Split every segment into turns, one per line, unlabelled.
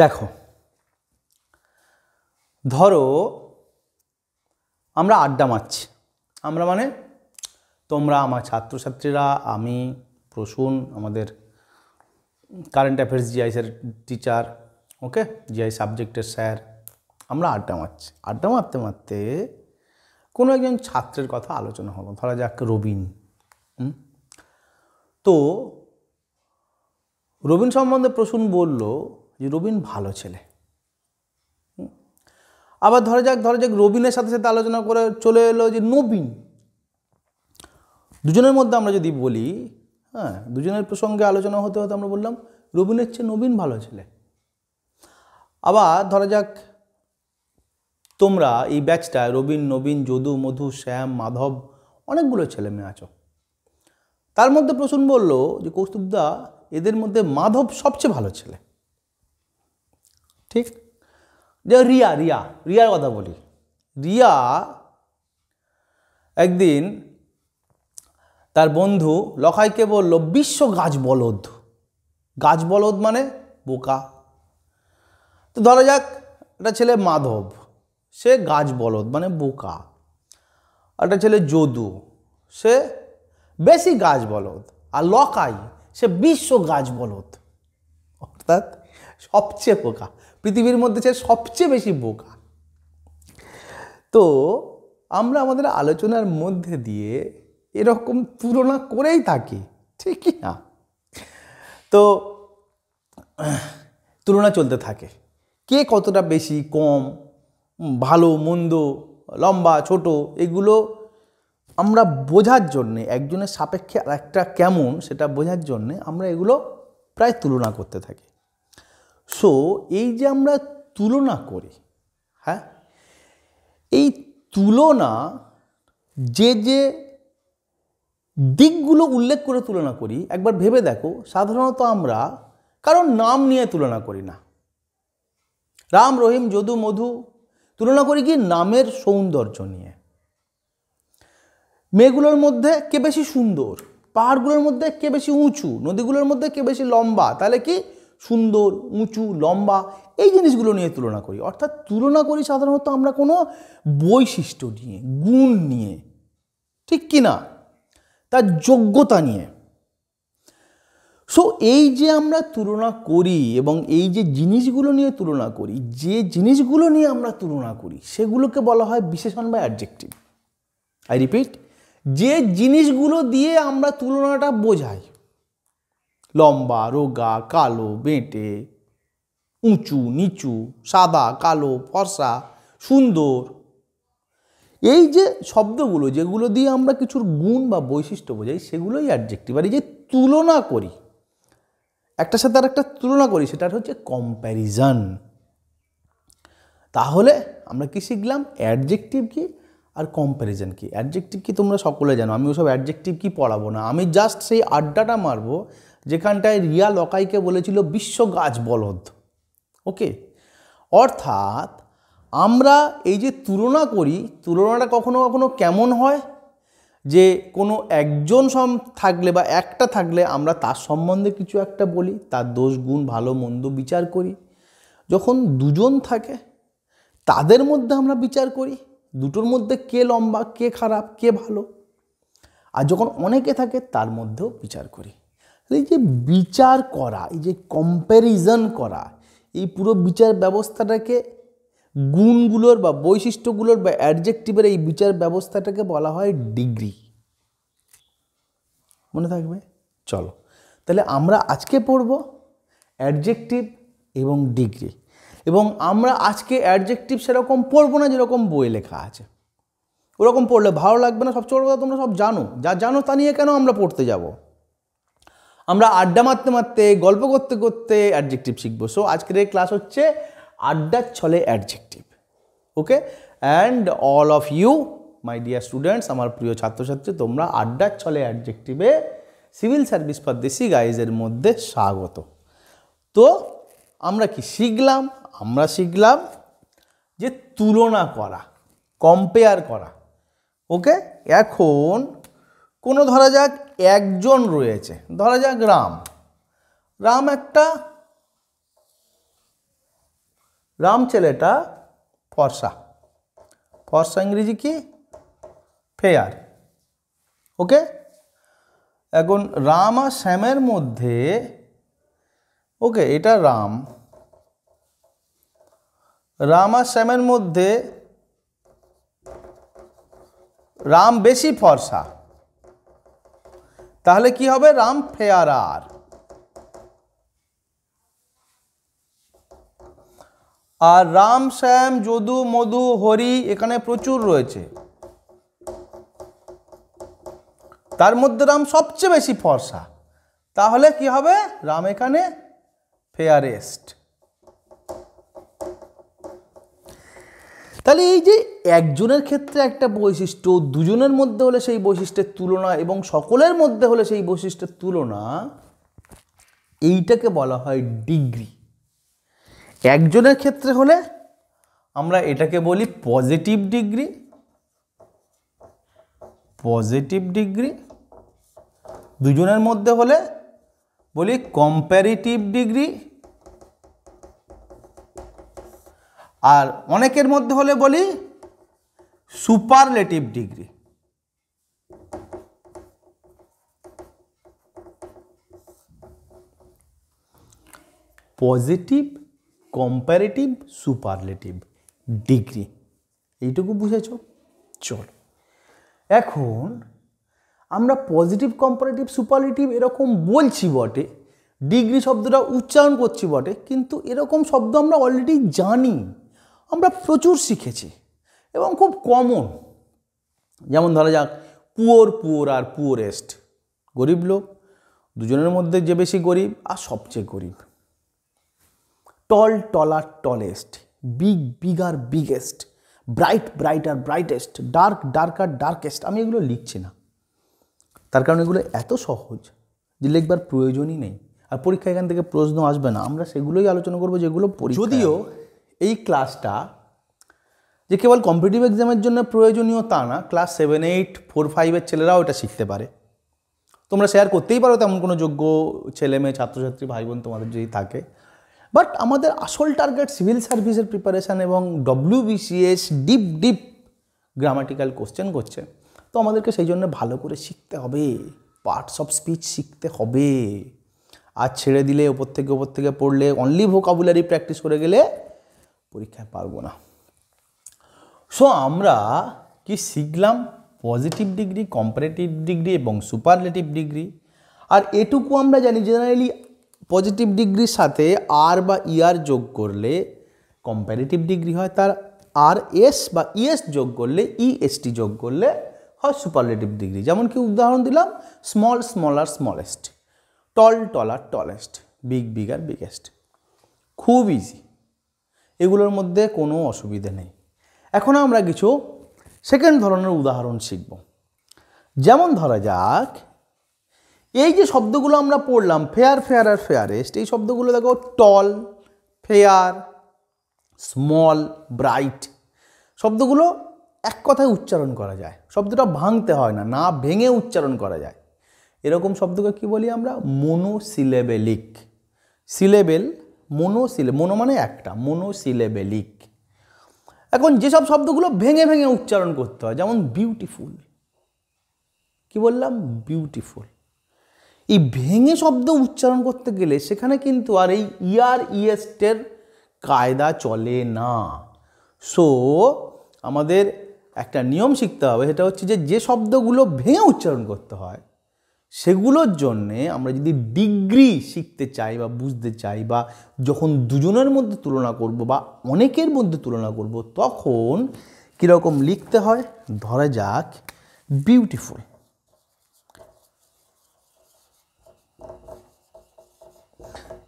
দেখো ধরো আমরা আড্ডা মারছি আমরা মানে তোমরা আমার ছাত্রছাত্রীরা আমি প্রসূন আমাদের current affairs sir teacher okay GI সাবজেক্টের স্যার আমরা আড্ডা মারছি আড্ডা মারতে মারতে কোনো একজন ছাত্রের কথা আলোচনা হলো ধরা যাক রবিন তো রবিন সম্বন্ধে প্রসূন বলল যে রবিন ভালো ছেলে আবার ধরা যাক ধরা যাক রবিনের সাথে সাথে আলোচনা করে চলে এলো যে নবীন দুজনের মধ্যে আমরা যদি বলি হ্যাঁ দুজনের প্রসঙ্গে আলোচনা হতে হতে আমরা বললাম রবিনের চেয়ে নবীন ভালো ছেলে আবার ধরা যাক তোমরা এই ব্যাচটায় রবীন নবীন যদু মধু শ্যাম মাধব অনেকগুলো ছেলে মেয়ে আছো তার মধ্যে প্রসূন বলল যে কৌস্তুবদা এদের মধ্যে মাধব সবচেয়ে ভালো ছেলে ঠিক যে রিয়া রিয়া রিয়ার কথা বলি রিয়া একদিন তার বন্ধু লখাইকে বলল বিশ্ব গাছ বলদ গাছ বলদ মানে বোকা তো ধরা যাক একটা ছেলে মাধব সে গাছ বলদ মানে বোকা একটা ছেলে যদু সে বেশি গাছ বলদ আর লকাই সে বিশ্ব গাছ বলদ অর্থাৎ সবচেয়ে বোকা পৃথিবীর মধ্যে সে সবচেয়ে বেশি বোকা তো আমরা আমাদের আলোচনার মধ্যে দিয়ে এরকম তুলনা করেই থাকি ঠিকই না তো তুলনা চলতে থাকে কে কতটা বেশি কম ভালো মন্দ লম্বা ছোট এগুলো আমরা বোঝার জন্যে একজনের সাপেক্ষে আর একটা কেমন সেটা বোঝার জন্যে আমরা এগুলো প্রায় তুলনা করতে থাকি সো এই যে আমরা তুলনা করি হ্যাঁ এই তুলনা যে যে দিকগুলো উল্লেখ করে তুলনা করি একবার ভেবে দেখো সাধারণত আমরা কারণ নাম নিয়ে তুলনা করি না রাম রহিম যদু মধু তুলনা করি কি নামের সৌন্দর্য নিয়ে মেয়েগুলোর মধ্যে কে বেশি সুন্দর পাহাড়গুলোর মধ্যে কে বেশি উঁচু নদীগুলোর মধ্যে কে বেশি লম্বা তাহলে কি সুন্দর উঁচু লম্বা এই জিনিসগুলো নিয়ে তুলনা করি অর্থাৎ তুলনা করি সাধারণত আমরা কোনো বৈশিষ্ট্য নিয়ে গুণ নিয়ে ঠিক কি না তার যোগ্যতা নিয়ে সো এই যে আমরা তুলনা করি এবং এই যে জিনিসগুলো নিয়ে তুলনা করি যে জিনিসগুলো নিয়ে আমরা তুলনা করি সেগুলোকে বলা হয় বিশেষণ বা অ্যাডজেক্টিভ আই রিপিট যে জিনিসগুলো দিয়ে আমরা তুলনাটা বোঝাই লম্বা রোগা কালো বেঁটে উঁচু নিচু সাদা কালো ফর্সা সুন্দর এই যে শব্দগুলো যেগুলো দিয়ে আমরা কিছুর গুণ বা বৈশিষ্ট্য বোঝাই সেগুলোই অ্যাডজেক্টিভ আর এই যে তুলনা করি একটার সাথে আর একটা তুলনা করি সেটা হচ্ছে কম্প্যারিজন তাহলে আমরা কি শিখলাম অ্যাডজেক্টিভ কি আর কম্প্যারিজন কি অ্যাডজেক্টিভ কি তোমরা সকলে জানো আমি ওসব অ্যাডজেক্টিভ কি পড়াবো না আমি জাস্ট সেই আড্ডাটা মারবো যেখানটায় রিয়া লকাইকে বলেছিল বিশ্ব গাছ বলদ ওকে অর্থাৎ আমরা এই যে তুলনা করি তুলনাটা কখনো কখনো কেমন হয় যে কোনো একজন সম থাকলে বা একটা থাকলে আমরা তার সম্বন্ধে কিছু একটা বলি তার দোষ গুণ ভালো মন্দ বিচার করি যখন দুজন থাকে তাদের মধ্যে আমরা বিচার করি দুটোর মধ্যে কে লম্বা কে খারাপ কে ভালো আর যখন অনেকে থাকে তার মধ্যেও বিচার করি এই যে বিচার করা এই যে কম্প্যারিজন করা এই পুরো বিচার ব্যবস্থাটাকে গুণগুলোর বা বৈশিষ্ট্যগুলোর বা অ্যাডজেক্টিভের এই বিচার ব্যবস্থাটাকে বলা হয় ডিগ্রি মনে থাকবে চলো তাহলে আমরা আজকে পড়ব অ্যাডজেক্টিভ এবং ডিগ্রি এবং আমরা আজকে অ্যাডজেক্টিভ সেরকম পড়বো না যেরকম বইয়ে লেখা আছে ওরকম পড়লে ভালো লাগবে না সবচেয়ে বড় কথা তোমরা সব জানো যা জানো তা নিয়ে কেন আমরা পড়তে যাবো আমরা আড্ডা মারতে মারতে গল্প করতে করতে অ্যাডজেক্টিভ শিখবো সো আজকের এই ক্লাস হচ্ছে আড্ডার ছলে adjective okay and all of you my dear students আমার প্রিয় ছাত্রছাত্রী তোমরা আড্ডার ছলে অ্যাডজেক্টিভে সিভিল সার্ভিস ফর দেশি গাইজের মধ্যে স্বাগত তো আমরা কি শিখলাম আমরা শিখলাম যে তুলনা করা কম্পেয়ার করা ওকে এখন কোনো ধরা যাক একজন রয়েছে ধরা যাক রাম রাম একটা রাম ছেলেটা ফর্সা ফর্সা ইংরেজি কি ফেয়ার ওকে এখন রাম আর শ্যামের মধ্যে ওকে এটা রাম রাম আর শ্যামের মধ্যে রাম বেশি ফর্সা তাহলে কি হবে রাম ফেয়ারার আর রাম শ্যাম যদু মধু হরি এখানে প্রচুর রয়েছে তার মধ্যে রাম সবচেয়ে বেশি ফর্সা তাহলে কি হবে রাম এখানে ফেয়ারেস্ট তাহলে এই যে একজনের ক্ষেত্রে একটা বৈশিষ্ট্য দুজনের মধ্যে হলে সেই বৈশিষ্ট্যের তুলনা এবং সকলের মধ্যে হলে সেই বৈশিষ্ট্যের তুলনা এইটাকে বলা হয় ডিগ্রি একজনের ক্ষেত্রে হলে আমরা এটাকে বলি পজিটিভ ডিগ্রি পজিটিভ ডিগ্রি দুজনের মধ্যে হলে বলি কম্প্যারিটিভ ডিগ্রি আর অনেকের মধ্যে হলে বলি superlative degree positive comparative superlative degree এইটুকু বুঝেছ চলো এখন আমরা পজিটিভ কম্পারেটিভ সুপারলেটিভ এরকম বলছি বটে ডিগ্রি শব্দটা উচ্চারণ করছি বটে কিন্তু এরকম শব্দ আমরা অলরেডি জানি আমরা প্রচুর শিখেছি এবং খুব কমন যেমন ধরা যাক পুয়োর পুয়োর আর পুয়োরেস্ট গরিব লোক দুজনের মধ্যে যে বেশি গরিব আর সবচেয়ে গরিব tall taller tallest big big আর বিগেস্ট ব্রাইট ব্রাইট আর ব্রাইটেস্ট ডার্ক ডার্ক আর ডার্কেস্ট আমি এগুলো লিখছি না তার কারণ এগুলো এত সহজ যে লিখবার প্রয়োজনই নেই আর পরীক্ষা এখান থেকে প্রশ্ন আসবে না আমরা সেগুলোই আলোচনা করবো যেগুলো যদিও এই ক্লাসটা যে কেবল কম্পিটিটিভ এক্সামের জন্য প্রয়োজনীয় তা না ক্লাস সেভেন এইট ফোর ফাইভের ছেলেরাও এটা শিখতে পারে তোমরা শেয়ার করতেই পারো তেমন কোনো যোগ্য ছেলে মেয়ে ছাত্রছাত্রী ভাই বোন তোমাদের যদি থাকে বাট আমাদের আসল টার্গেট সিভিল সার্ভিসের প্রিপারেশান এবং WBCS deep deep grammatical question করছে তো আমাদেরকে সেই জন্য ভালো করে শিখতে হবে পার্টস অফ স্পিচ শিখতে হবে আর ছেড়ে দিলে ওপর থেকে ওপর থেকে পড়লে অনলি ভোকাবুলারি প্র্যাকটিস করে গেলে পরীক্ষায় পারবো না সো আমরা কি শিখলাম পজিটিভ ডিগ্রি কম্পারেটিভ ডিগ্রি এবং সুপারলেটিভ ডিগ্রি আর এটুকু আমরা জানি জেনারেলি পজিটিভ ডিগ্রির সাথে আর বা ইয়ার e যোগ করলে কম্পারেটিভ ডিগ্রি হয় তার আর এস বা ইএস e যোগ করলে ইএসটি e যোগ করলে হয় সুপারলেটিভ ডিগ্রি যেমন কি উদাহরণ দিলাম small smaller smallest tall taller tallest big bigger biggest খুব ইজি এগুলোর মধ্যে কোনো অসুবিধে নেই এখন আমরা কিছু সেকেন্ড ধরনের উদাহরণ শিখব যেমন ধরা যাক এই যে শব্দগুলো আমরা পড়লাম ফেয়ার ফেয়ার আর ফেয়ারেস্ট এই শব্দগুলো দেখো টল ফেয়ার স্মল ব্রাইট শব্দগুলো এক কথায় উচ্চারণ করা যায় শব্দটা ভাঙতে হয় না না ভেঙে উচ্চারণ করা যায় এরকম শব্দকে কি বলি আমরা মোনোসিলেবেলিক সিলেবেল মোনোসিলে মোনো মানে একটা মোনোসিলেবেলিক এখন যেসব শব্দগুলো ভেঙে ভেঙে উচ্চারণ করতে হয় যেমন বিউটিফুল কি বললাম বিউটিফুল এই ভেঙে শব্দ উচ্চারণ করতে গেলে সেখানে কিন্তু আর এই ইয়ার ইয়েস্টের কায়দা চলে না সো আমাদের একটা নিয়ম শিখতে হবে সেটা হচ্ছে যে যে শব্দগুলো ভেঙে উচ্চারণ করতে হয় সেগুলোর জন্যে আমরা যদি ডিগ্রি শিখতে চাই বা বুঝতে চাই বা যখন দুজনের মধ্যে তুলনা করব বা অনেকের মধ্যে তুলনা করব তখন কীরকম লিখতে হয় ধরা যাক বিউটিফুল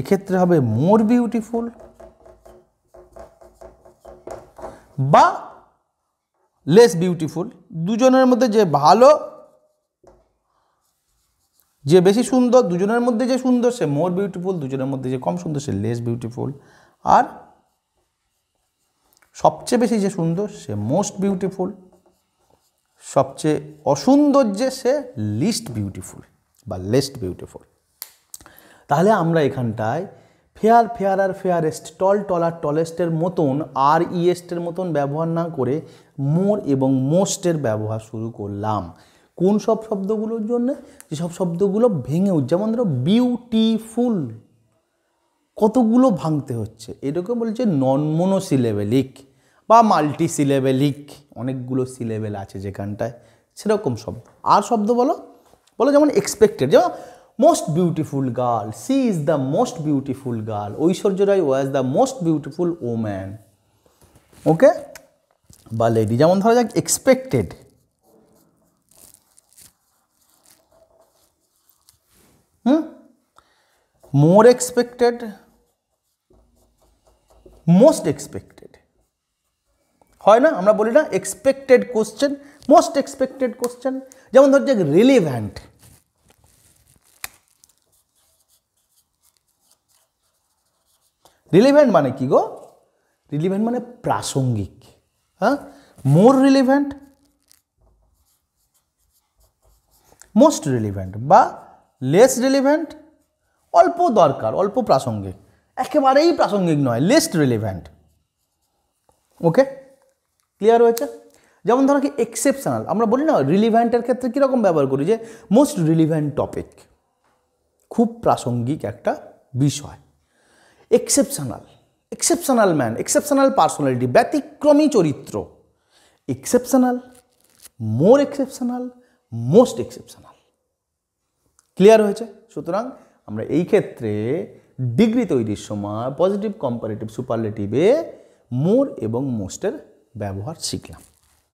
এক্ষেত্রে হবে মোর বিউটিফুল বা লেস বিউটিফুল দুজনের মধ্যে যে ভালো যে বেশি সুন্দর দুজনের মধ্যে যে সুন্দর সে মোর বিউটিফুল দুজনের মধ্যে যে কম সুন্দর সে লেস বিউটিফুল আর সবচেয়ে বেশি যে সুন্দর সে মোস্ট বিউটিফুল সবচেয়ে অসুন্দর যে সে লিস্ট বিউটিফুল বা লেস্ট বিউটিফুল তাহলে আমরা এখানটায় ফেয়ার ফেয়ার আর ফেয়ারেস্ট টল টল আর টলেস্টের মতন আর e ইএস্টের মতন ব্যবহার না করে মোর এবং মোস্টের ব্যবহার শুরু করলাম কোন সব শব্দগুলোর জন্য যেসব শব্দগুলো ভেঙে যেমন ধরো বিউটিফুল কতগুলো ভাঙতে হচ্ছে এটাকে বলছে নন সিলেবেলিক বা মাল্টি সিলেবেলিক অনেকগুলো সিলেবেল আছে যেখানটায় সেরকম শব্দ আর শব্দ বলো বলো যেমন এক্সপেক্টেড যেমন most beautiful girl she is the most beautiful girl Aishwarya Rai was the most beautiful woman okay বা লেডি যেমন ধরা যাক expected hmm more expected most expected হয় না আমরা বলি না expected question most expected question যেমন ধর যে রিলিভ্যান্ট রিলিভ্যান্ট মানে কি গো রিলিভ্যান্ট মানে প্রাসঙ্গিক হ্যাঁ মোর রিলিভ্যান্ট মোস্ট রিলিভ্যান্ট বা লেস রিলিভেন্ট অল্প দরকার অল্প প্রাসঙ্গিক একেবারেই প্রাসঙ্গিক নয় লেস্ট রিলিভেন্ট ওকে ক্লিয়ার হয়েছে যেমন ধরো কি এক্সেপশনাল আমরা বলি না রিলিভেন্টের ক্ষেত্রে কীরকম ব্যবহার করি যে মোস্ট রিলিভেন্ট টপিক খুব প্রাসঙ্গিক একটা বিষয় exceptional exceptional man exceptional personality ব্যতিক্রমী চরিত্র exceptional more exceptional most exceptional clear হয়েছে সুতরাং আমরা এই ক্ষেত্রে ডিগ্রি তৈরির সময় পজিটিভ কম্পারেটিভ সুপারলেটিভে মোর এবং মোস্টের ব্যবহার শিখলাম